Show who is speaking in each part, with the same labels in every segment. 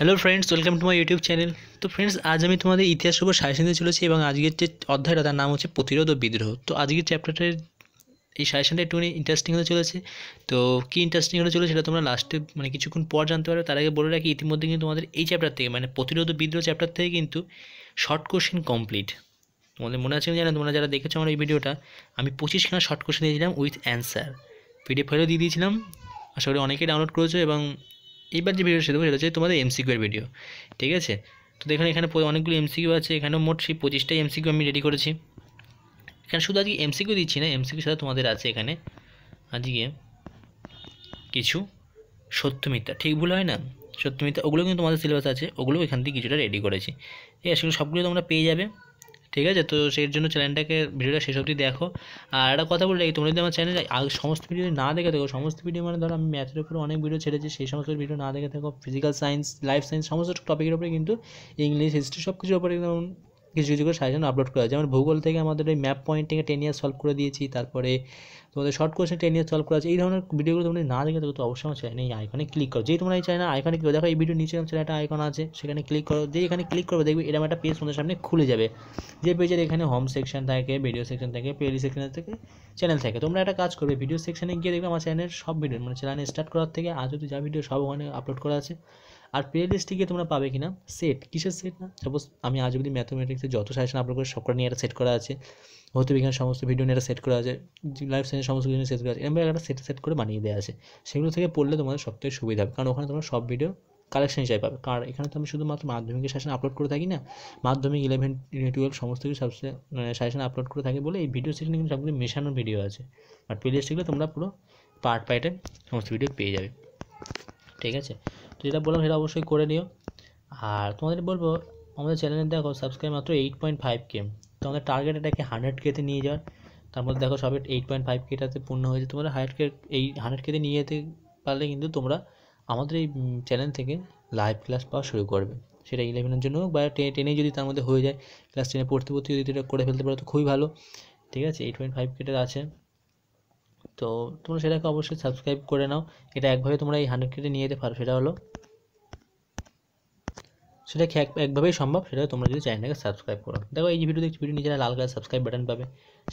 Speaker 1: hello friends welcome to my YouTube channel তো friends আজ আমি তোমাদের ইতিহাস উপর সাজেশন দিতে চলেছি এবং আজকের যে অধ্যায়টা তার নাম হচ্ছে প্রতিরোধ ও বিদ্রোহ তো আজকের চ্যাপ্টারটার এই সাজেশনটা একটুখানি ইন্টারেস্টিং হতে চলেছে তো কী ইন্টারেস্টিং হতে চলেছে সেটা তোমরা লাস্টে মানে কিছুক্ষণ পর জানতে পারো তার আগে বলে রাখি ইতিমধ্যে কিন্তু তোমাদের এই চ্যাপ্টার থেকে মানে প্রতিরোধ ও বিদ্রোহ চ্যাপ্টার থেকে কিন্তু শর্ট কোশ্চেন কমপ্লিট তোমাদের মনে আছে জানো তোমরা যারা দেখেছো আমার এই ভিডিওটা আমি পঁচিশখানা শর্ট কোশ্চেন দিয়েছিলাম উইথ অ্যান্সার পিডিএফ ফাইলও দিয়ে দিয়েছিলাম আশা করি অনেকেই ডাউনলোড করেছো এবং এইবার যে ভিডিও সেটা হচ্ছে তোমাদের এর ভিডিও ঠিক আছে তো দেখুন এখানে অনেকগুলো এমসিকিউ আছে এখানে মোট সেই পঁচিশটাই এমসিকিউ আমি রেডি করেছি এখানে শুধু আজকে এমসিকিউ দিচ্ছি না এমসিকিউ সাথে তোমাদের আছে এখানে আজকে কিছু সত্যমিতা ঠিক ভুল হয় না সত্য ওগুলো কিন্তু তোমাদের সিলেবাস আছে ওগুলো এখান থেকে কিছুটা রেডি করেছি ঠিক আছে সবগুলো তোমরা পেয়ে যাবে ঠিক আছে তো সেই জন্য চ্যানেলটাকে ভিডিওটা শেষ অবধি দেখো আর একটা কথা বলে রাখি তোমরা যদি আমার চ্যানেলে সমস্ত ভিডিও না দেখে থাকো সমস্ত ভিডিও মানে ধরো আমি ম্যাথের উপরে অনেক ভিডিও ছেড়েছি সেই সমস্ত ভিডিও না দেখে থাকো ফিজিক্যাল সায়েন্স লাইফ সায়েন্স সমস্ত টপিকের উপরে কিন্তু ইংলিশ হিস্ট্রি সব কিছুর উপরে কিছু কিছু করে সাজেশন আপলোড করা যেমন ভূগোল থেকে আমাদের ওই ম্যাপ পয়েন্টিংয়ে টেন ইয়ার সলভ করে দিয়েছি তারপরে তোমাদের short question ten year solve করা আছে এই ধরনের ভিডিওগুলো তোমরা না দেখে তো অবশ্যই আমার চ্যানেল এই আইকনে ক্লিক করো যেই তোমরা এই চ্যানেল আইকনে কেউ দেখো এই ভিডিও নিচে আমার চ্যানেল একটা আইকন আছে সেখানে ক্লিক করো যে এখানে ক্লিক করবে দেখবে এরকম একটা পেজ তোমাদের সামনে খুলে যাবে যে পেজের এখানে হোম সেকশন থাকে ভিডিও সেকশন থাকে প্লেলি সেকশন থেকে চ্যানেল থাকে তোমরা একটা কাজ করবে ভিডিও সেকশনে গিয়ে দেখবে আমার চ্যানেলের সব ভিডিও মানে চ্যানেল স্টার্ট করার থেকে আজ অব্দি যা ভিডিও সব ওখানে আপলোড করা আছে আর প্লে লিস্টে গিয়ে তোমরা পাবে কিনা সেট কিসের সেট না সাপোজ আমি আজ যদি ম্যাথমেটিক্সে যত সাজেশন আপলোড করে সবকটা নিয়ে একটা সেট করা আছে ভৌত বিজ্ঞান সমস্ত ভিডিও নিয়ে এটা সেট করা আছে লাইফ সাইন্সের সমস্ত কিছু নিয়ে সেট করা আছে এমনি একটা সেট সেট করে বানিয়ে দেওয়া আছে সেগুলো থেকে পড়লে তোমাদের সবথেকে সুবিধা হবে কারণ ওখানে তোমরা সব ভিডিও কালেকশন হিসাবে পাবে কারণ এখানে তো আমি শুধুমাত্র মাধ্যমিকের সাজেশন আপলোড করে থাকি না মাধ্যমিক ইলেভেন টুয়েলভ সমস্ত কিছু সাজেশন মানে আপলোড করে থাকি বলে এই ভিডিও সেটিং কিন্তু সবগুলো মেশানোর ভিডিও আছে আর প্লেলিস্টগুলো তোমরা পুরো পার্ট পার্টে সমস্ত ভিডিও পেয়ে যাবে ঠিক আছে যেটা বললাম সেটা অবশ্যই করে নিও আর তোমাদের বলবো আমাদের চ্যানেলে দেখো সাবস্ক্রাইব মাত্র এইট পয়েন্ট ফাইভ কে তো আমাদের টার্গেট এটাকে হান্ড্রেড কেতে নিয়ে যাওয়ার তার মধ্যে দেখো সবে এইট পয়েন্ট ফাইভ কেটাতে পূর্ণ হয়েছে তোমরা হান্ড্রেড কে এই হান্ড্রেড কেতে নিয়ে যেতে পারলে কিন্তু তোমরা আমাদের এই চ্যানেল থেকে লাইভ ক্লাস পাওয়া শুরু করবে সেটা ইলেভেনের জন্য হোক বা টেনে যদি তার মধ্যে হয়ে যায় ক্লাস টেনে পড়তে পড়তে যদি এটা করে ফেলতে পারো তো খুবই ভালো ঠিক আছে এইট পয়েন্ট ফাইভ কেটার আছে তো তোমরা সেটাকে অবশ্যই সাবস্ক্রাইব করে নাও এটা একভাবে তোমরা এই হান্ড্রেড কেটে নিয়ে যেতে পারো সেটা হলো সেটা একভাবেই সম্ভব সেটা তোমরা যদি চ্যানেলটাকে সাবস্ক্রাইব করো দেখো এই যে ভিডিও দেখছি ভিডিও নিজেরা লাল কালার সাবস্ক্রাইব বাটন পাবে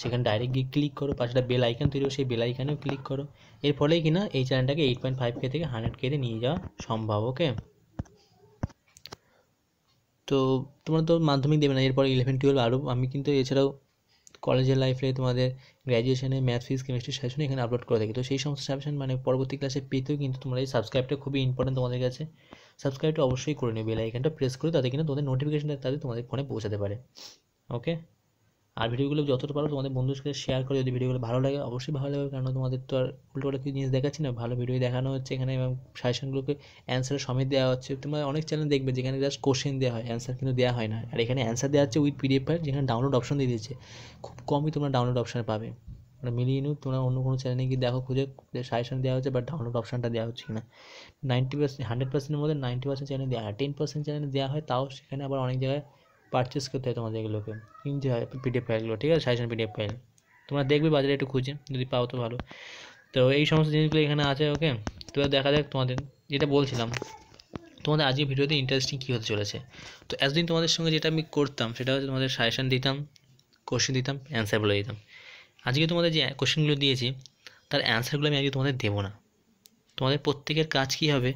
Speaker 1: সেখানে ডাইরেক্ট গিয়ে ক্লিক করো পাশে বেল আইকন তৈরি সেই বেল আইকনেও ক্লিক করো এর ফলেই কিনা এই চ্যানেলটাকে এইট পয়েন্ট ফাইভ কে থেকে হান্ড্রেড কেতে নিয়ে যাওয়া সম্ভব ওকে তো তোমরা তো মাধ্যমিক দেবে না এরপর ইলেভেন টুয়েলভ আরও আমি কিন্তু এছাড়াও কলেজের লাইফে তোমাদের গ্র্যাজুয়েশনে ম্যাথ ফিজিক্স কেমিস্ট্রি সেশন এখানে আপলোড করে থাকি তো সেই সমস্ত সাজেশন মানে পরবর্তী ক্লাসে পেতেও কিন্তু তোমরা এই সাবস্ক্রাইবটা খুবই ইম্পর্টেন্ট তোমাদের কাছে সাবস্ক্রাইবটা অবশ্যই করে নিও বেল আইকনটা প্রেস করে তাতে কিন্তু তোমাদের নোটিফিকেশন তাদের তোমাদের ফোনে পৌঁছাতে পারে ওকে আর ভিডিওগুলো যতটা পারো তোমাদের বন্ধুর সাথে শেয়ার করে যদি ভিডিওগুলো ভালো লাগে অবশ্যই ভালো লাগবে কারণ তোমাদের তো আর উল্টোপাল্টা কিছু জিনিস দেখাচ্ছি না ভালো ভিডিও দেখানো হচ্ছে এখানে এবং সাজেশনগুলোকে অ্যান্সারের সমেত দেওয়া হচ্ছে তোমরা অনেক চ্যানেল দেখবে যেখানে জাস্ট কোশ্চেন দেওয়া হয় অ্যান্সার কিন্তু দেওয়া হয় না আর এখানে অ্যান্সার দেওয়া হচ্ছে উইথ পিডিএফ ফাইল যেখানে ডাউনলোড অপশন দিয়ে দিয়েছে খুব কমই তোমরা ডাউনলোড অপশন পাবে মানে মিলিয়ে নিউ তোমরা অন্য কোনো চ্যানেলে গিয়ে দেখো খুঁজে সাজেশন দেওয়া হচ্ছে বা ডাউনলোড অপশানটা দেওয়া হচ্ছে কিনা নাইনটি পার্সেন্ট হান্ড্রেড পার্সেন্টের মধ্যে নাইনটি পার্সেন্ট চ্যানেল দেওয়া হয় টেন পার্সেন্ট চ্যানেল দেওয়া হয় তাও সেখানে আবার অনেক জায়গায় পারচেস করতে হয় তোমাদের এগুলোকে কিনতে হয় পিডিএফ ফাইলগুলো ঠিক আছে সাজেশন পিডিএফ ফাইল তোমরা দেখবে বাজারে একটু খুঁজে যদি পাও তো ভালো তো এই সমস্ত জিনিসগুলো এখানে আছে ওকে তো দেখা যাক তোমাদের যেটা বলছিলাম তোমাদের আজকে ভিডিওতে ইন্টারেস্টিং কী হতে চলেছে তো এতদিন তোমাদের সঙ্গে যেটা আমি করতাম সেটা হচ্ছে তোমাদের সাজেশান দিতাম কোশ্চেন দিতাম অ্যান্সারগুলো দিতাম আজকে তোমাদের যে কোশ্চেনগুলো দিয়েছি তার অ্যান্সারগুলো আমি আজকে তোমাদের দেবো না তোমাদের প্রত্যেকের কাজ কী হবে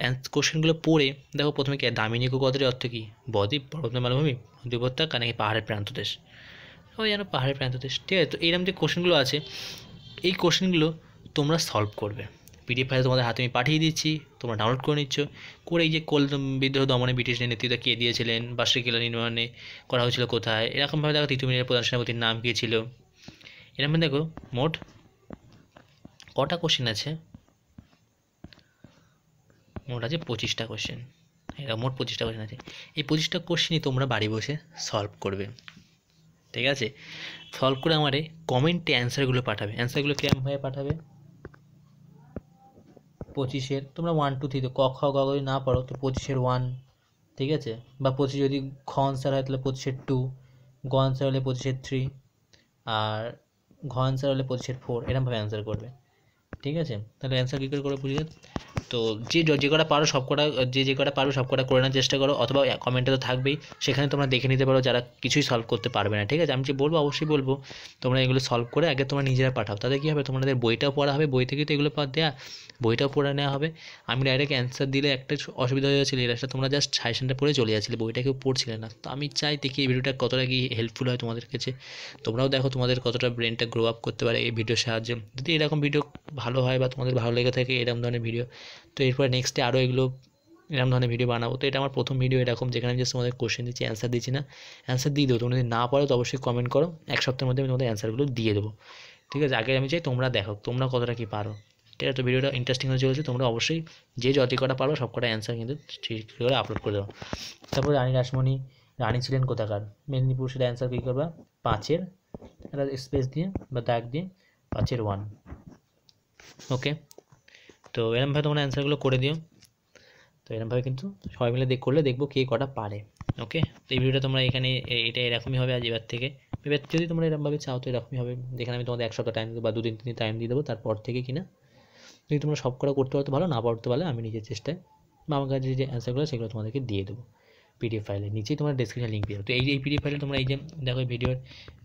Speaker 1: অ্যান্ড কোশ্চেনগুলো পড়ে দেখো প্রথমে কে দামিনী কথাটির অর্থ কী বদ্বীপ পর্বত মালভূমি উপত্যকা নাকি পাহাড়ের প্রান্ত দেশ ওই যেন পাহাড়ের প্রান্ত দেশ ঠিক আছে তো এইরকম যে কোশ্চেনগুলো আছে এই কোশ্চেনগুলো তোমরা সলভ করবে পিডিএফ ফাইল তোমাদের হাতে আমি পাঠিয়ে দিচ্ছি তোমরা ডাউনলোড করে নিচ্ছ করে এই যে কোল বিদ্রোহ দমনে ব্রিটিশদের নেতৃত্ব কে দিয়েছিলেন বা কেলা নির্মাণে করা হয়েছিল কোথায় এরকমভাবে দেখো তিতুমিরের প্রধান সেনাপতির নাম কী ছিল এরকম দেখো মোট কটা কোশ্চেন আছে মোট আছে পঁচিশটা কোশ্চেন এটা মোট পঁচিশটা কোশ্চেন আছে এই পঁচিশটা কোশ্চেনই তোমরা বাড়ি বসে সলভ করবে ঠিক আছে সলভ করে এই কমেন্টে অ্যান্সারগুলো পাঠাবে অ্যান্সারগুলো কেমন হয়ে পাঠাবে পঁচিশের তোমরা ওয়ান টু থ্রি তো ক খ গ যদি না পারো তো পঁচিশের ওয়ান ঠিক আছে বা পঁচিশ যদি খ আনসার হয় তাহলে পঁচিশের টু গ আনসার হলে পঁচিশের থ্রি আর ঘ আনসার হলে পঁচিশের ফোর এরমভাবে অ্যান্সার করবে ঠিক আছে তাহলে অ্যান্সার কী করে করে বুঝলে তো যে যে কটা পারো সব কটা যে যে কটা পারো সব কটা করে নেওয়ার চেষ্টা করো অথবা কমেন্টে তো থাকবেই সেখানে তোমরা দেখে নিতে পারো যারা কিছুই সলভ করতে পারবে না ঠিক আছে আমি যে বলবো অবশ্যই বলবো তোমরা এগুলো সলভ করে আগে তোমরা নিজেরা পাঠাও তাহলে কী হবে তোমাদের বইটাও পড়া হবে বই থেকে তো এগুলো দেওয়া বইটাও পড়ে নেওয়া হবে আমি ডাইরেক্ট অ্যান্সার দিলে একটা অসুবিধা হয়ে যাচ্ছিল এটা তোমরা জাস্ট সাজেশনটা পড়ে চলে যাচ্ছিলে বইটা কেউ পড়ছিলে না তো আমি চাই দেখি এই ভিডিওটা কতটা কি হেল্পফুল হয় তোমাদের কাছে তোমরাও দেখো তোমাদের কতটা ব্রেনটা গ্রো আপ করতে পারে এই ভিডিওর সাহায্যে যদি এরকম ভিডিও ভালো হয় বা তোমাদের ভালো লেগে থাকে এরকম ধরনের ভিডিও তো এরপরে নেক্সটে আরও এগুলো এরকম ধরনের ভিডিও বানাবো তো এটা আমার প্রথম ভিডিও এরকম যেখানে আমি জাস্ট তোমাদের কোশ্চেন দিচ্ছি অ্যান্সার দিচ্ছি না অ্যান্সার দিয়ে দেবো তোমরা যদি না পারো তো অবশ্যই কমেন্ট করো এক সপ্তাহের মধ্যে আমি তোমাদের অ্যান্সারগুলো দিয়ে দেবো ঠিক আছে আগে আমি চাই তোমরা দেখো তোমরা কতটা কী পারো ঠিক আছে তো ভিডিওটা ইন্টারেস্টিং হয়ে চলেছে তোমরা অবশ্যই যে যতই কটা পারো সব কটা অ্যান্সার কিন্তু ঠিক করে আপলোড করে দেবো তারপর রানী রাসমণি রানী ছিলেন কোথাকার মেদিনীপুর সেটা অ্যান্সার কী করবা পাঁচের একটা স্পেস দিয়ে বা দাগ দিয়ে পাঁচের ওয়ান ওকে তো এরমভাবে তোমরা অ্যান্সারগুলো করে দিও তো এরমভাবে কিন্তু সবাই মিলে দেখ করলে দেখবো কে কটা পারে ওকে তো এই ভিডিওটা তোমরা এখানে এটা এরকমই হবে আজ এবার থেকে এবার যদি তোমরা এরকমভাবে চাও তো এরকমই হবে যেখানে আমি তোমাদের এক সপ্তাহ টাইম দেবো বা দুদিন তিন টাইম দিয়ে দেবো তারপর থেকে কিনা যদি তোমরা সব করা করতে পারো তো ভালো না পড়তে পারলে আমি নিজের চেষ্টায় বা আমার কাছে যে অ্যান্সারগুলো সেগুলো তোমাদেরকে দিয়ে দেবো পিডিএফ ফাইলে নিচেই তোমার ডেসক্রিপশন লিঙ্ক পেয়ে তো এই এই পিডিএফ ফাইলে তোমরা এই যে দেখো ভিডিওর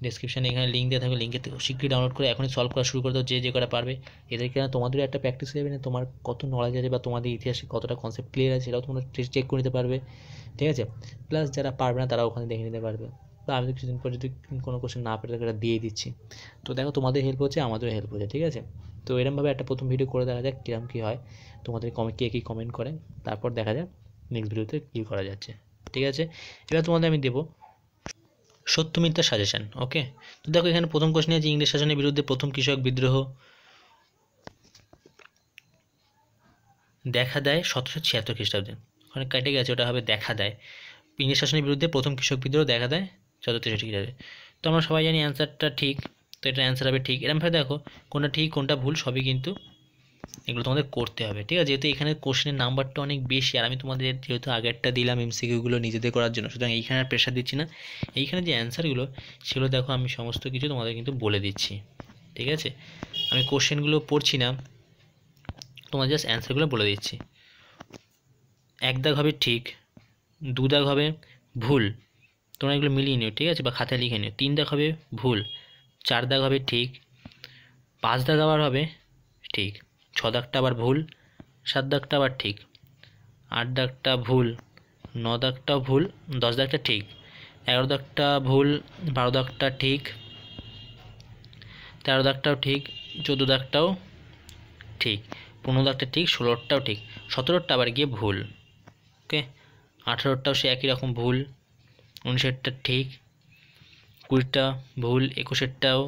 Speaker 1: ডেসক্রিপশানে এখানে লিঙ্ক দেওয়া থাকবে লিঙ্কে শীঘ্রই ডাউনলোড করে এখনই সলভ করা শুরু করে দাও যে যে করা পারবে এদেরকে না তোমাদেরও একটা প্র্যাকটিস হয়ে যাবে না তোমার কত নলেজ আছে বা তোমাদের ইতিহাসে কতটা কনসেপ্ট ক্লিয়ার আছে সেটাও তোমরা চেক করে নিতে পারবে ঠিক আছে প্লাস যারা পারবে না তারা ওখানে দেখে নিতে পারবে তো আমি তো কিছুদিন পর যদি কোনো কোশ্চেন না পেলে তাকে দিয়ে দিচ্ছি তো দেখো তোমাদের হেল্প হচ্ছে আমাদেরও হেল্প হচ্ছে ঠিক আছে তো এরমভাবে একটা প্রথম ভিডিও করে দেখা যাক কীরকম কী হয় তোমাদের কমে কে কী কমেন্ট করে তারপর দেখা যাক নেক্সট ভিডিওতে কী করা যাচ্ছে ঠিক আছে এবার তোমাদের আমি দেবো সত্য মিথ্যা সাজেশান ওকে তো দেখো এখানে প্রথম কোশ্চেন আছে ইংরেজ শাসনের বিরুদ্ধে প্রথম কৃষক বিদ্রোহ দেখা দেয় সতেরোশো ছিয়াত্তর খ্রিস্টাব্দে ওখানে কেটে গেছে ওটা হবে দেখা দেয় ইংরেজ শাসনের বিরুদ্ধে প্রথম কৃষক বিদ্রোহ দেখা দেয় চতুর্থ খ্রিস্টাব্দে তো আমরা সবাই জানি অ্যান্সারটা ঠিক তো এটার অ্যান্সার হবে ঠিক এরমভাবে দেখো কোনটা ঠিক কোনটা ভুল সবই কিন্তু এগুলো তোমাদের করতে হবে ঠিক আছে যেহেতু এখানে কোশ্চেনের নাম্বারটা অনেক বেশি আর আমি তোমাদের যেহেতু আগেরটা দিলাম এমসিকিউগুলো নিজেদের করার জন্য সুতরাং এইখানে আর প্রেশার দিচ্ছি না এইখানে যে অ্যান্সারগুলো সেগুলো দেখো আমি সমস্ত কিছু তোমাদের কিন্তু বলে দিচ্ছি ঠিক আছে আমি কোশ্চেনগুলো পড়ছি না তোমার জাস্ট অ্যান্সারগুলো বলে দিচ্ছি এক দাগ হবে ঠিক দু দাগ হবে ভুল তোমরা এগুলো মিলিয়ে নিও ঠিক আছে বা খাতায় লিখে নিও তিন দাগ হবে ভুল চার দাগ হবে ঠিক পাঁচ দাগ আবার হবে ঠিক ছ দাগটা আবার ভুল সাত দাগটা আবার ঠিক আট দাগটা ভুল ন দাগটা ভুল দশ দাগটা ঠিক এগারো দাগটা ভুল বারো দাগটা ঠিক তেরো দাগটাও ঠিক চোদ্দো দাগটাও ঠিক পনেরো দাগটা ঠিক ষোলোটাও ঠিক সতেরোটা আবার গিয়ে ভুল ওকে আঠেরোটাও সে একই রকম ভুল উনিশেরটা ঠিক কুড়িটা ভুল একুশেরটাও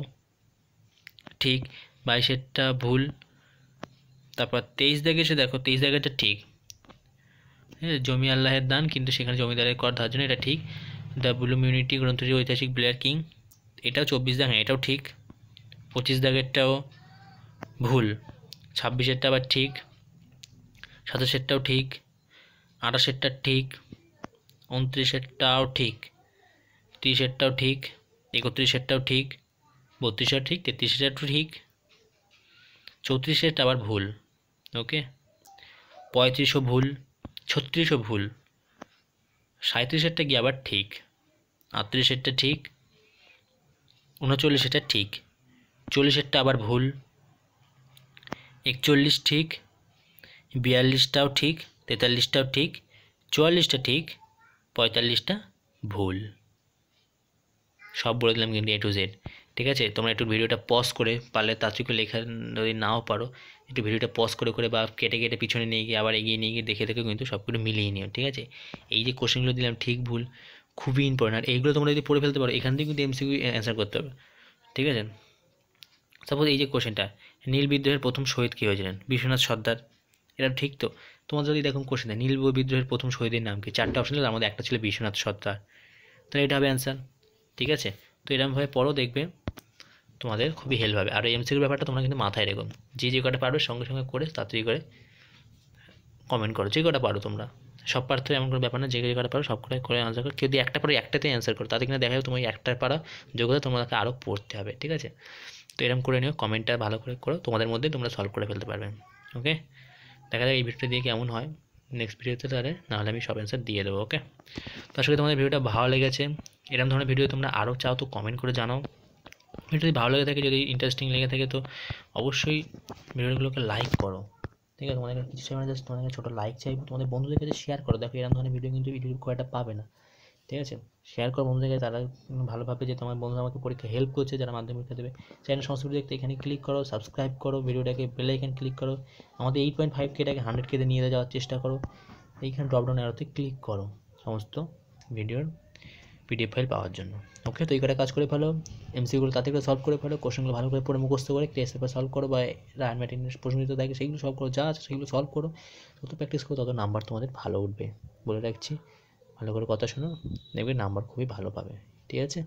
Speaker 1: ঠিক বাইশেরটা ভুল তারপর তেইশ দাগে এসে দেখো তেইশ এটা ঠিক হ্যাঁ জমি আল্লাহের দান কিন্তু সেখানে জমিদারের কর জন্য এটা ঠিক দ্য ব্লু মিউনিটি গ্রন্থটি ঐতিহাসিক ব্লেয়ার কিং এটাও চব্বিশ দাগ হ্যাঁ এটাও ঠিক পঁচিশ দাগেরটাও ভুল ছাব্বিশেরটা আবার ঠিক সাতাশেরটাও ঠিক আঠাশেরটা ঠিক উনত্রিশেরটাও ঠিক ত্রিশেরটাও ঠিক একত্রিশেরটাও ঠিক বত্রিশের ঠিক তেত্রিশেরটাও ঠিক চৌত্রিশেরটা আবার ভুল ওকে পঁয়ত্রিশও ভুল ছত্রিশও ভুল সাঁত্রিশেরটা কি আবার ঠিক আটত্রিশেরটা ঠিক উনচল্লিশেরটা ঠিক চল্লিশেরটা আবার ভুল একচল্লিশ ঠিক বিয়াল্লিশটাও ঠিক তেতাল্লিশটাও ঠিক চুয়াল্লিশটা ঠিক পঁয়তাল্লিশটা ভুল সব বলে দিলাম কিন্তু এ টু জেড ঠিক আছে তোমরা একটু ভিডিওটা পজ করে পারলে তার চোখে লেখা যদি নাও পারো একটু ভিডিওটা পজ করে করে বা কেটে কেটে পিছনে নিয়ে গিয়ে আবার এগিয়ে নিয়ে গিয়ে দেখে দেখে কিন্তু সবগুলো মিলিয়ে নিও ঠিক আছে এই যে কোশ্চেনগুলো দিলাম ঠিক ভুল খুবই ইম্পর্টেন্ট আর এইগুলো তোমরা যদি পড়ে ফেলতে পারো এখান থেকে কিন্তু এমসিকিউ অ্যান্সার করতে হবে ঠিক আছে সাপোজ এই যে কোশ্চেনটা নীল বিদ্রোহের প্রথম শহীদ কী হয়েছিলেন বিশ্বনাথ সর্দার এটা ঠিক তো তোমার যদি দেখুন কোশ্চেন দেয় নীল বিদ্রোহের প্রথম শহীদের নাম কি চারটে অপশন ছিল আমাদের একটা ছিল বিশ্বনাথ সর্দার তাহলে এটা হবে অ্যান্সার ঠিক আছে তো এরকমভাবে পড়ো দেখবে তোমাদের খুবই হেল্প হবে আর এমসিকিউর ব্যাপারটা তোমরা কিন্তু মাথায় রেখো যে যে কটা পারবে সঙ্গে সঙ্গে করে তাড়াতাড়ি করে কমেন্ট করো যে কটা পারো তোমরা সব পার্থে এমন কোনো ব্যাপার না যে যে কটা পারো সব করে করে আনসার করো কেউ যদি একটা পারো একটাতে অ্যান্সার করো তাতে কিন্তু দেখা যাবে তোমার একটা পারা যোগ্যতা তোমাদেরকে আরও পড়তে হবে ঠিক আছে তো এরকম করে নিও কমেন্টটা ভালো করে করো তোমাদের মধ্যে তোমরা সলভ করে ফেলতে পারবে ওকে দেখা যাক এই ভিডিওটা দিয়ে কেমন হয় নেক্সট ভিডিওতে তাহলে নাহলে আমি সব অ্যান্সার দিয়ে দেবো ওকে তার সঙ্গে তোমাদের ভিডিওটা ভালো লেগেছে এরকম ধরনের ভিডিও তোমরা আরও চাও তো কমেন্ট করে জানাও ভিডিও যদি ভালো লেগে থাকে যদি ইন্টারেস্টিং লেগে থাকে তো অবশ্যই ভিডিওগুলোকে লাইক করো ঠিক আছে তোমাদের কিছু সময় জাস্ট তোমাদের ছোটো লাইক চাইবো তোমাদের বন্ধুদের কাছে শেয়ার করো দেখো এরকম ধরনের ভিডিও কিন্তু ইউটিউব খুব একটা পাবে না ঠিক আছে শেয়ার করো বন্ধুদের কাছে তারা ভালোভাবে যে তোমার বন্ধুরা আমাকে পরীক্ষা হেল্প করছে যারা মাধ্যমিক পরীক্ষা দেবে চ্যানেল সমস্ত ভিডিও দেখতে এখানে ক্লিক করো সাবস্ক্রাইব করো ভিডিওটাকে বেলাইকান ক্লিক করো আমাদের এইট পয়েন্ট ফাইভ কেটাকে হান্ড্রেড কেতে নিয়ে যাওয়ার চেষ্টা করো এইখানে ড্রপডাউন অ্যারোতে ক্লিক করো সমস্ত ভিডিওর পিডিএফ ফাইল পাওয়ার জন্য ওকে তো এই কটা কাজ করে ফেলো এমসিগুলো তাতে করে সলভ করে ফেলো কোশ্চেনগুলো ভালো করে পড়ে মুখস্থ করে ক্লিয়ার পেপার সলভ করো বা রায়ন ম্যাটেরিয়াল প্রশ্ন দিতে থাকে সেগুলো সলভ করো যা আছে সেগুলো সলভ করো তত প্র্যাকটিস করো তত নাম্বার তোমাদের ভালো উঠবে বলে রাখছি ভালো করে কথা শোনো দেখবে নাম্বার খুবই ভালো পাবে ঠিক আছে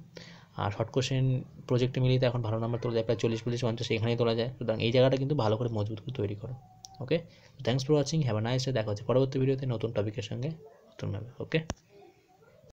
Speaker 1: আর শর্ট কোশ্চেন প্রজেক্টে মিলিয়ে তো এখন ভালো নাম্বার তোলা যায় প্রায় চল্লিশ চল্লিশ পঞ্চাশ এখানেই তোলা যায় সুতরাং এই জায়গাটা কিন্তু ভালো করে মজবুত করে তৈরি করো okay thanks for watching have a nice দেখা হচ্ছে পরবর্তী ভিডিওতে নতুন টপিকের সঙ্গে নতুনভাবে ওকে